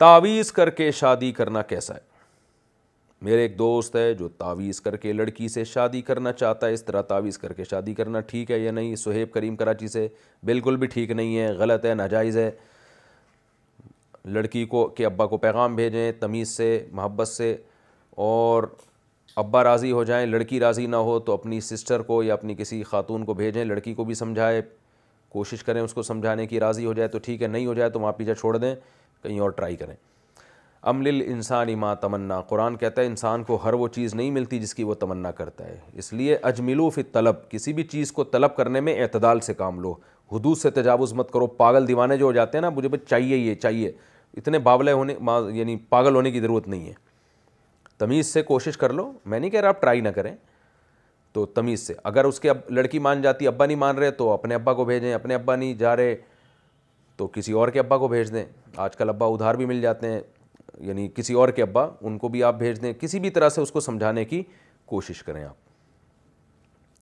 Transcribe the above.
तावीज़ करके शादी करना कैसा है मेरे एक दोस्त है जो तावीज़ करके लड़की से शादी करना चाहता है इस तरह तावीज़ करके शादी करना ठीक है या नहीं सुहेब करीम कराची से बिल्कुल भी ठीक नहीं है गलत है नाजायज़ है लड़की को के अब्बा को पैगाम भेजें तमीज़ से मोहब्बत से और अब्बा राज़ी हो जाएं लड़की राज़ी ना हो तो अपनी सिस्टर को या अपनी किसी खातून को भेजें लड़की को भी समझाए कोशिश करें उसको समझाने की राज़ी हो जाए तो ठीक है नहीं हो जाए तो वहाँ पीछे छोड़ दें कहीं और ट्राई करें अमलिल इंसानी माँ तमन्ना कुरान कहता है इंसान को हर वो चीज़ नहीं मिलती जिसकी वो तमन्ना करता है इसलिए अजमिलो फिर तलब किसी भी चीज़ को तलब करने में अतदाल से काम लो हदूद से तजावज़ मत करो पागल दीवाने जो हो जाते हैं ना मुझे चाहिए ये चाहिए इतने बावले होने यानी पागल होने की ज़रूरत नहीं है तमीज़ से कोशिश कर लो मैं नहीं कह रहा आप ट्राई ना करें तो तमीज़ से अगर उसके अब लड़की मान जाती अब्बा नहीं मान रहे तो अपने अब्बा को भेजें अपने अब्बा नहीं जा रहे तो किसी और के अब्बा को भेज दें आजकल अब्बा उधार भी मिल जाते हैं यानी किसी और के अब्बा उनको भी आप भेज दें किसी भी तरह से उसको समझाने की कोशिश करें आप